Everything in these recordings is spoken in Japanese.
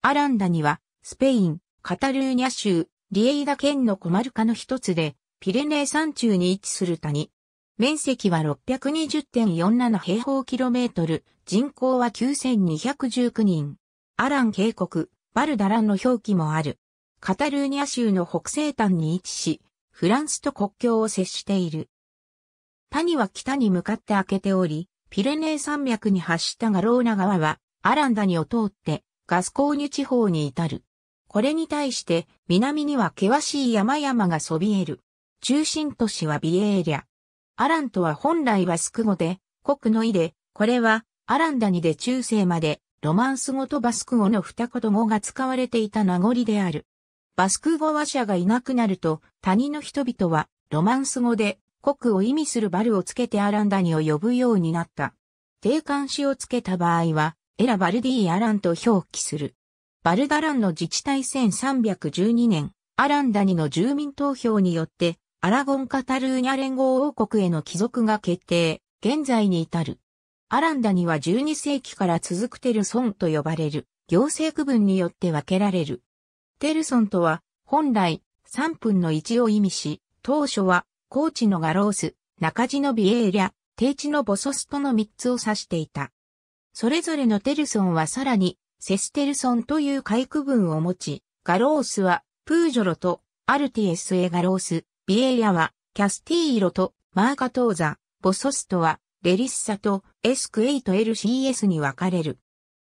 アランダには、スペイン、カタルーニャ州、リエイダ県のコマルカの一つで、ピレネー山中に位置する谷。面積は620.47平方キロメートル、人口は9219人。アラン渓谷、バルダランの表記もある。カタルーニャ州の北西端に位置し、フランスと国境を接している。谷は北に向かって開けており、ピレネー山脈に発したガローナ川は、アランダにを通って、ガスコーニュ地方に至る。これに対して南には険しい山々がそびえる。中心都市はビエーリャ。アランとは本来はスク語で、国の意で、これはアランダニで中世までロマンス語とバスク語の二言語が使われていた名残である。バスク語話者がいなくなると谷の人々はロマンス語で国を意味するバルをつけてアランダニを呼ぶようになった。定冠詞をつけた場合はエラ・バルディ・アランと表記する。バルダランの自治体1312年、アランダニの住民投票によって、アラゴン・カタルーニャ連合王国への帰属が決定、現在に至る。アランダニは12世紀から続くテルソンと呼ばれる、行政区分によって分けられる。テルソンとは、本来、3分の1を意味し、当初は、高地のガロース、中地のビエーリャ、低地のボソストの3つを指していた。それぞれのテルソンはさらに、セステルソンという回区分を持ち、ガロースは、プージョロと、アルティエスエガロース、ビエイアは、キャスティーロと、マーカトーザ、ボソストは、レリッサと、エスクエイシ LCS に分かれる。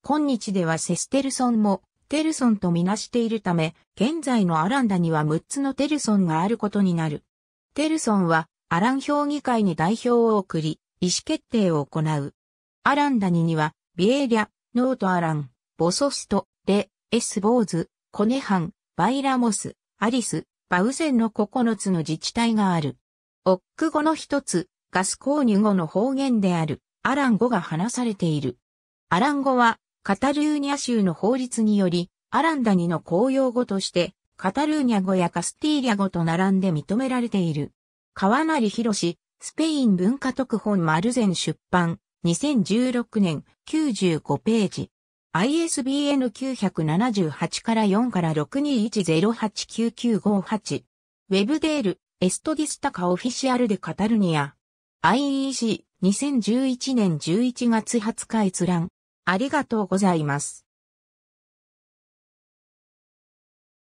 今日ではセステルソンも、テルソンとみなしているため、現在のアランダには6つのテルソンがあることになる。テルソンは、アラン評議会に代表を送り、意思決定を行う。アランダニには、ビエリャ、ノートアラン、ボソスト、レ、エスボーズ、コネハン、バイラモス、アリス、バウゼンの9つの自治体がある。オック語の一つ、ガスコーニュ語の方言である、アラン語が話されている。アラン語は、カタルーニャ州の法律により、アランダニの公用語として、カタルーニャ語やカスティーリャ語と並んで認められている。川成博スペイン文化特本マルゼン出版、2016年95ページ。ISBN 978から4から62108995。ウェブデール、エストディスタカオフィシャルでカタルニア。IEC、2011年11月20日閲覧。ありがとうございます。